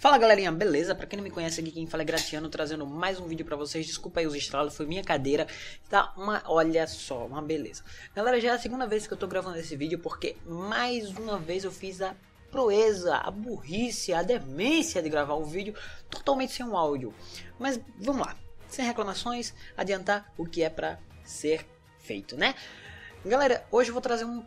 Fala galerinha, beleza? Pra quem não me conhece aqui, quem fala é Gratiano, trazendo mais um vídeo pra vocês. Desculpa aí os estralos, foi minha cadeira. Tá uma, olha só, uma beleza. Galera, já é a segunda vez que eu tô gravando esse vídeo, porque mais uma vez eu fiz a proeza, a burrice, a demência de gravar um vídeo totalmente sem um áudio. Mas vamos lá, sem reclamações, adiantar o que é pra ser feito, né? Galera, hoje eu vou trazer um,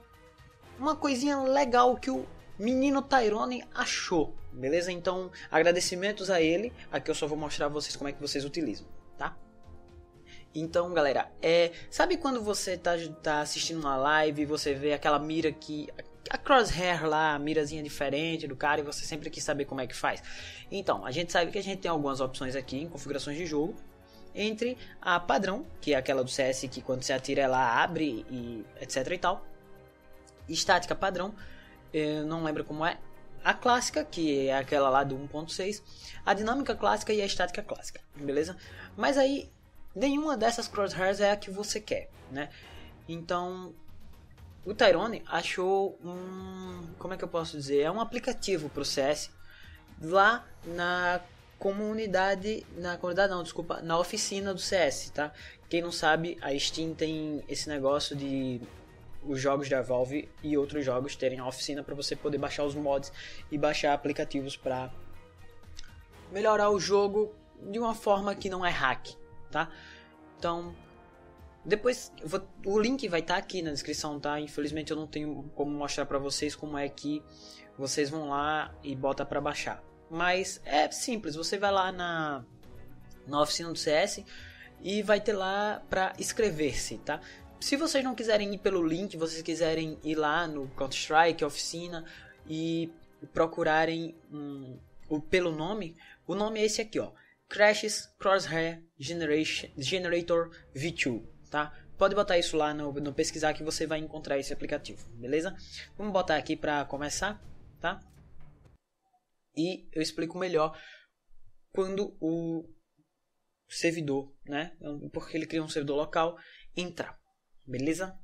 uma coisinha legal que o Menino Tyrone achou, beleza? Então, agradecimentos a ele. Aqui eu só vou mostrar a vocês como é que vocês utilizam, tá? Então, galera, é, sabe quando você tá, tá assistindo uma live e você vê aquela mira que a crosshair lá, a mirazinha diferente do cara e você sempre quis saber como é que faz. Então, a gente sabe que a gente tem algumas opções aqui em configurações de jogo. Entre a padrão, que é aquela do CS que quando você atira ela abre e etc e tal. Estática padrão, eu não lembro como é. A clássica, que é aquela lá do 1.6, a dinâmica clássica e a estática clássica, beleza? Mas aí, nenhuma dessas crosshairs é a que você quer, né? Então, o Tyrone achou um. Como é que eu posso dizer? É um aplicativo para o CS lá na comunidade. Na comunidade, não, desculpa, na oficina do CS, tá? Quem não sabe, a Steam tem esse negócio de os jogos da Valve e outros jogos terem a oficina para você poder baixar os mods e baixar aplicativos para melhorar o jogo de uma forma que não é hack, tá? Então, depois vou, o link vai estar tá aqui na descrição, tá? Infelizmente eu não tenho como mostrar para vocês como é que vocês vão lá e bota para baixar. Mas é simples, você vai lá na na oficina do CS e vai ter lá para inscrever-se, tá? Se vocês não quiserem ir pelo link, vocês quiserem ir lá no Counter-Strike, oficina e procurarem um, o, pelo nome, o nome é esse aqui, ó. Crashes Crosshair Generator V2, tá? Pode botar isso lá no, no pesquisar que você vai encontrar esse aplicativo, beleza? Vamos botar aqui para começar, tá? E eu explico melhor quando o servidor, né? Porque ele cria um servidor local, entrar. Beleza?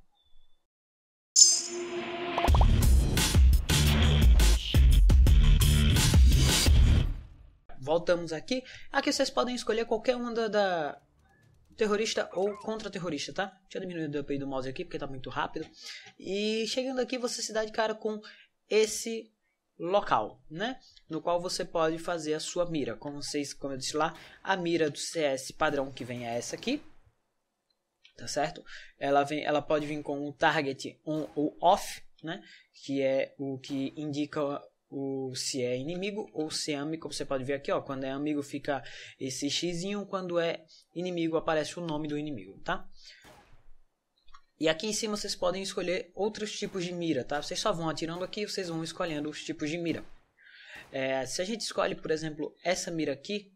Voltamos aqui. Aqui vocês podem escolher qualquer uma da, da terrorista ou contra-terrorista, tá? Deixa eu diminuir o DPI do mouse aqui porque tá muito rápido. E chegando aqui você se dá de cara com esse local, né? No qual você pode fazer a sua mira. Como vocês, como eu disse lá, a mira do CS padrão que vem é essa aqui, tá certo? Ela, vem, ela pode vir com o target on ou off, né? Que é o que indica o se é inimigo ou se é amigo, como você pode ver aqui, ó, quando é amigo fica esse xizinho, quando é inimigo aparece o nome do inimigo, tá? E aqui em cima vocês podem escolher outros tipos de mira, tá? Vocês só vão atirando aqui vocês vão escolhendo os tipos de mira. É, se a gente escolhe, por exemplo, essa mira aqui,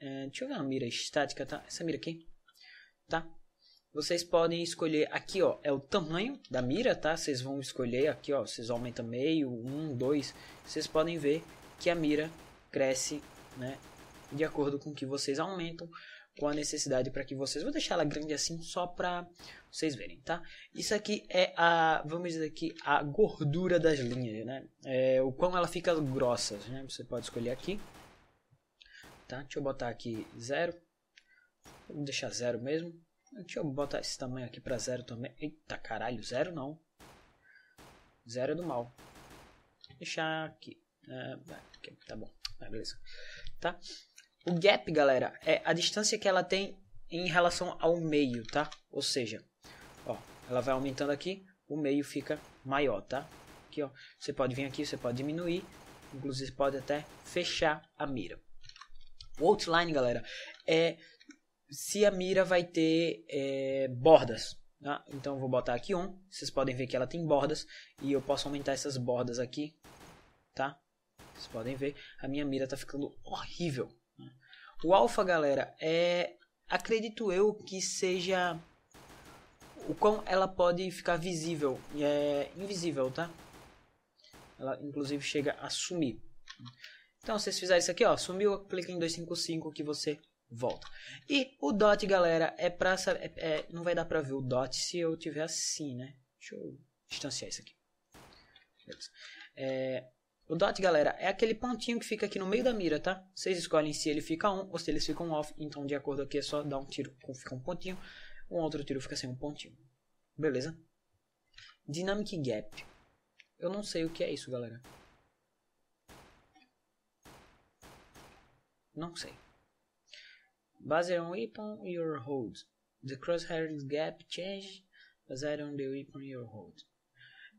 é, deixa eu ver uma mira estática, tá? Essa mira aqui, tá? vocês podem escolher aqui, ó, é o tamanho da mira, tá? Vocês vão escolher aqui, ó, vocês aumentam meio, um, dois. Vocês podem ver que a mira cresce, né? De acordo com que vocês aumentam com a necessidade para que vocês... Vou deixar ela grande assim só para vocês verem, tá? Isso aqui é a, vamos dizer aqui, a gordura das linhas, né? É, o quão ela fica grossa, né? Você pode escolher aqui. Tá? Deixa eu botar aqui zero. Vou deixar zero mesmo Deixa eu botar esse tamanho aqui pra zero também. Eita caralho, zero não. Zero é do mal. Deixar aqui. É, tá bom, beleza. Tá? O gap, galera, é a distância que ela tem em relação ao meio, tá? Ou seja, ó, ela vai aumentando aqui, o meio fica maior, tá? Aqui, ó, você pode vir aqui, você pode diminuir, inclusive pode até fechar a mira. O outline, galera, é se a mira vai ter é, bordas. Tá? Então vou botar aqui on. Vocês podem ver que ela tem bordas. E eu posso aumentar essas bordas aqui. Tá? Vocês podem ver. A minha mira tá ficando horrível. O alfa, galera, é... Acredito eu que seja... O quão ela pode ficar visível. É invisível, tá? Ela, inclusive, chega a sumir. Então, se vocês fizerem isso aqui, ó. Sumiu, clica em 255 que você volta. E o dot, galera, é pra saber, é, é, não vai dar pra ver o dot se eu tiver assim, né? Deixa eu distanciar isso aqui. É, o dot, galera, é aquele pontinho que fica aqui no meio da mira, tá? Vocês escolhem se ele fica on ou se eles ficam off. Então, de acordo aqui, é só dar um tiro, com um pontinho. Um outro tiro fica sem um pontinho. Beleza? Dynamic Gap. Eu não sei o que é isso, galera. Não sei. Based on weapon your hold, the crosshairs gap change based on the weapon your hold.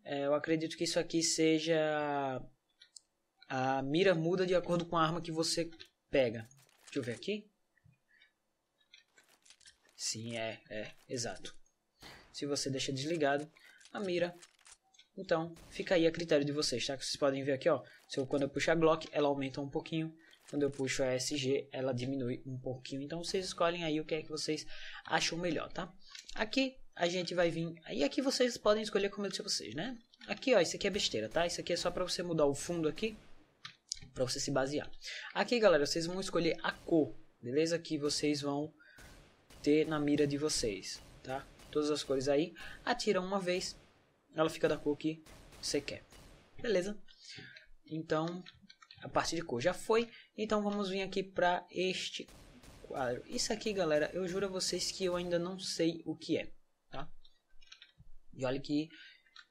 É, eu acredito que isso aqui seja a mira muda de acordo com a arma que você pega. Deixa eu ver aqui. Sim, é, é, exato. Se você deixa desligado, a mira. Então, fica aí a critério de vocês, tá? Vocês podem ver aqui, ó. Se eu, quando eu puxar a Glock, ela aumenta um pouquinho. Quando eu puxo a SG, ela diminui um pouquinho. Então, vocês escolhem aí o que é que vocês acham melhor, tá? Aqui a gente vai vir... E aqui vocês podem escolher como eu disse a vocês, né? Aqui, ó, isso aqui é besteira, tá? Isso aqui é só para você mudar o fundo aqui, para você se basear. Aqui, galera, vocês vão escolher a cor, beleza? Que vocês vão ter na mira de vocês, tá? Todas as cores aí, atira uma vez, ela fica da cor que você quer, beleza? Então, a parte de cor já foi. Então vamos vir aqui para este quadro. Isso aqui, galera, eu juro a vocês que eu ainda não sei o que é, tá? E olha que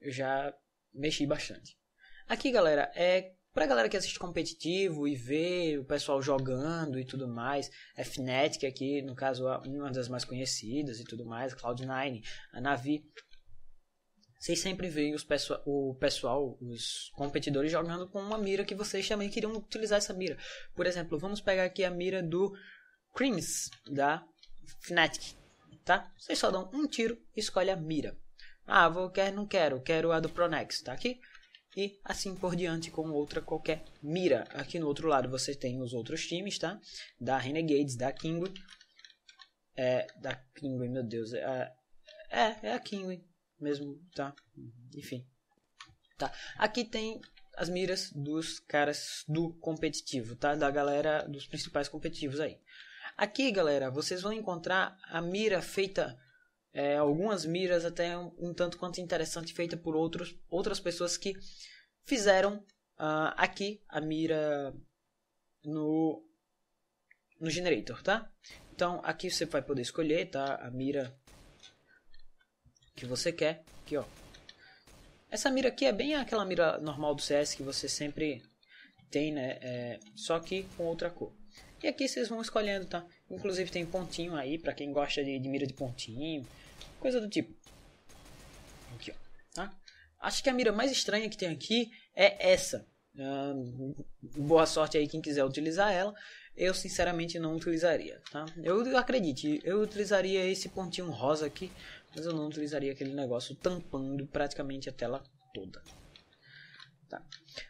eu já mexi bastante. Aqui, galera, é Pra galera que assiste competitivo e vê o pessoal jogando e tudo mais, é Fnatic aqui, no caso, uma das mais conhecidas e tudo mais, Cloud9, a Navi, vocês sempre veem os pesso o pessoal, os competidores jogando com uma mira que vocês também queriam utilizar essa mira. Por exemplo, vamos pegar aqui a mira do Crims, da Fnatic, tá? Vocês só dão um tiro e escolhem a mira. Ah, vou quer não quero, quero a do Pronex, tá aqui? E assim por diante com outra qualquer mira. Aqui no outro lado você tem os outros times, tá? Da Renegades, da kingwin É, da kingwin meu Deus. É, é, é a kingwin mesmo, tá? Enfim. Tá. Aqui tem as miras dos caras do competitivo, tá? Da galera dos principais competitivos aí. Aqui, galera, vocês vão encontrar a mira feita, é, algumas miras até um, um, tanto quanto interessante, feita por outros, outras pessoas que fizeram uh, aqui a mira no, no generator, tá? Então, aqui você vai poder escolher, tá? A mira que você quer. Aqui, ó. Essa mira aqui é bem aquela mira normal do CS que você sempre tem, né? É, só que com outra cor. E aqui vocês vão escolhendo, tá? Inclusive tem pontinho aí, pra quem gosta de, de mira de pontinho, coisa do tipo. Aqui, ó. Tá? Acho que a mira mais estranha que tem aqui é essa. Ah, boa sorte aí quem quiser utilizar ela eu sinceramente não utilizaria, tá? Eu acredite, eu utilizaria esse pontinho rosa aqui, mas eu não utilizaria aquele negócio tampando praticamente a tela toda. Tá.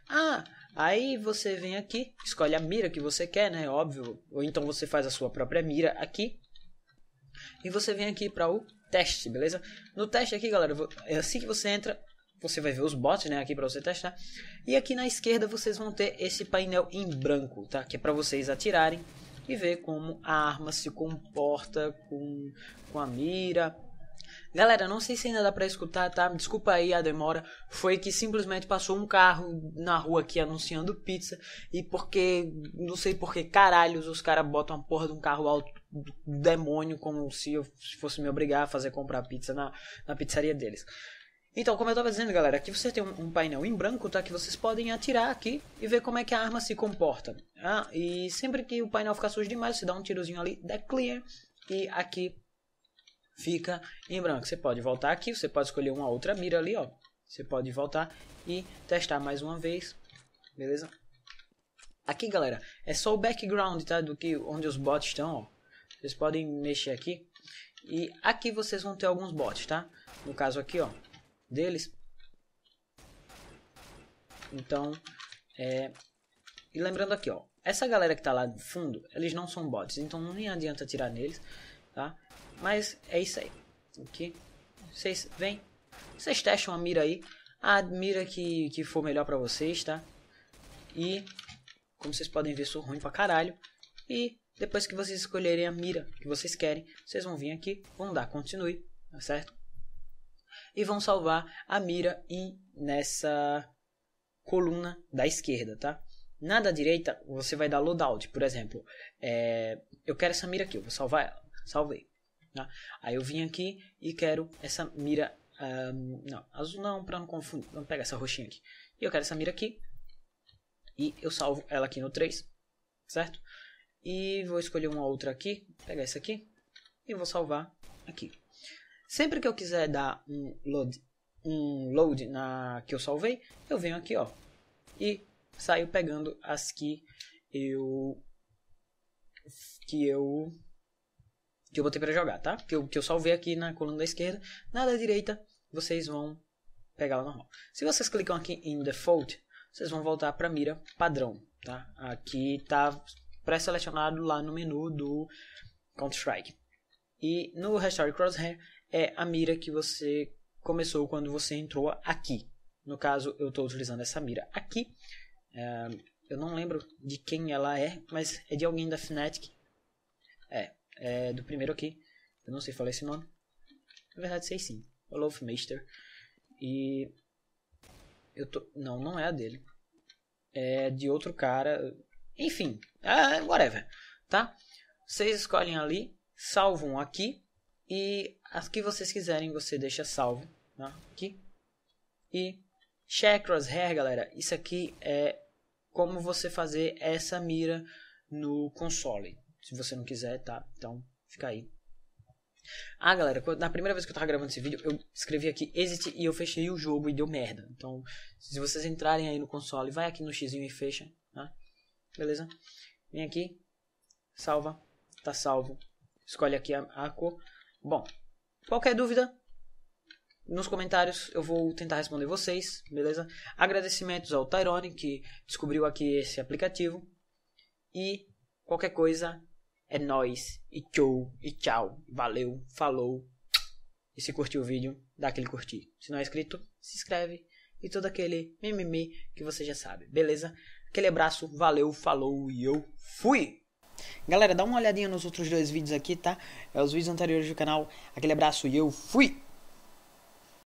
Ah, aí você vem aqui, escolhe a mira que você quer, né? Óbvio, ou então você faz a sua própria mira aqui. E você vem aqui para o teste, beleza? No teste aqui, galera, é assim que você entra, você vai ver os bots, né, aqui para você testar. E aqui na esquerda vocês vão ter esse painel em branco, tá? Que é para vocês atirarem e ver como a arma se comporta com, com a mira. Galera, não sei se ainda dá pra escutar, tá? Desculpa aí a demora. Foi que simplesmente passou um carro na rua aqui anunciando pizza. E porque, não sei porque caralhos os caras botam a porra de um carro alto demônio como se eu fosse me obrigar a fazer comprar pizza na, na pizzaria deles. Então, como eu estava dizendo, galera, aqui você tem um, um, painel em branco, tá? Que vocês podem atirar aqui e ver como é que a arma se comporta. Ah, e sempre que o painel ficar sujo demais, você dá um tirozinho ali, dá clear. E aqui fica em branco. Você pode voltar aqui, você pode escolher uma outra mira ali, ó. Você pode voltar e testar mais uma vez, beleza? Aqui, galera, é só o background, tá? Do que, onde os bots estão, ó. Vocês podem mexer aqui. E aqui vocês vão ter alguns bots, tá? No caso aqui, ó deles. Então, é... E lembrando aqui, ó. Essa galera que tá lá no fundo, eles não são bots. Então, nem adianta tirar neles, tá? Mas é isso aí. Ok? Vocês, vem. Vocês testam a mira aí. A mira que, que for melhor pra vocês, tá? E, como vocês podem ver, sou ruim pra caralho. E depois que vocês escolherem a mira que vocês querem, vocês vão vir aqui, vão dar continue, tá certo? e vão salvar a mira e nessa coluna da esquerda, tá? Na da direita, você vai dar loadout, por exemplo. É, eu quero essa mira aqui, eu vou salvar ela. Salvei. Tá? Aí eu vim aqui e quero essa mira... Um, não, azul não, para não confundir. Vamos pegar essa roxinha aqui. E eu quero essa mira aqui. E eu salvo ela aqui no 3. Certo? E vou escolher uma outra aqui. Pegar essa aqui. E vou salvar aqui. Sempre que eu quiser dar um load, um load na que eu salvei, eu venho aqui ó, e saio pegando as que eu que eu que eu botei para jogar, tá? Que eu, que eu salvei aqui na coluna da esquerda, na da direita vocês vão pegar lá normal. Se vocês clicam aqui em default, vocês vão voltar para mira padrão, tá? Aqui tá pré-selecionado lá no menu do Counter Strike. E no Restore Crosshair é a mira que você começou quando você entrou aqui. No caso, eu estou utilizando essa mira aqui. É, eu não lembro de quem ela é, mas é de alguém da Fnatic. É, é do primeiro aqui. Eu não sei falar esse nome. Na verdade, sei sim. O Love Master. E. Eu tô. Não, não é a dele. É de outro cara. Enfim. É, whatever. Tá? Vocês escolhem ali salvam aqui e as que vocês quiserem você deixa salvo né? aqui. E chakras hair, galera, isso aqui é como você fazer essa mira no console. Se você não quiser, tá? Então fica aí. Ah, galera, na primeira vez que eu tava gravando esse vídeo, eu escrevi aqui exit e eu fechei o jogo e deu merda. Então, se vocês entrarem aí no console, vai aqui no xizinho e fecha, né? Beleza? Vem aqui, salva, tá salvo. Escolhe aqui a, a cor. Bom, qualquer dúvida, nos comentários eu vou tentar responder vocês, beleza? Agradecimentos ao Tyrone que descobriu aqui esse aplicativo. E qualquer coisa é nós e tchau e tchau. Valeu, falou. E se curtiu o vídeo, dá aquele curtir. Se não é inscrito, se inscreve e todo aquele mimimi que você já sabe, beleza? Aquele abraço, valeu, falou e eu fui. Galera, dá uma olhadinha nos outros dois vídeos aqui, tá? É os vídeos anteriores do canal. Aquele abraço e eu fui!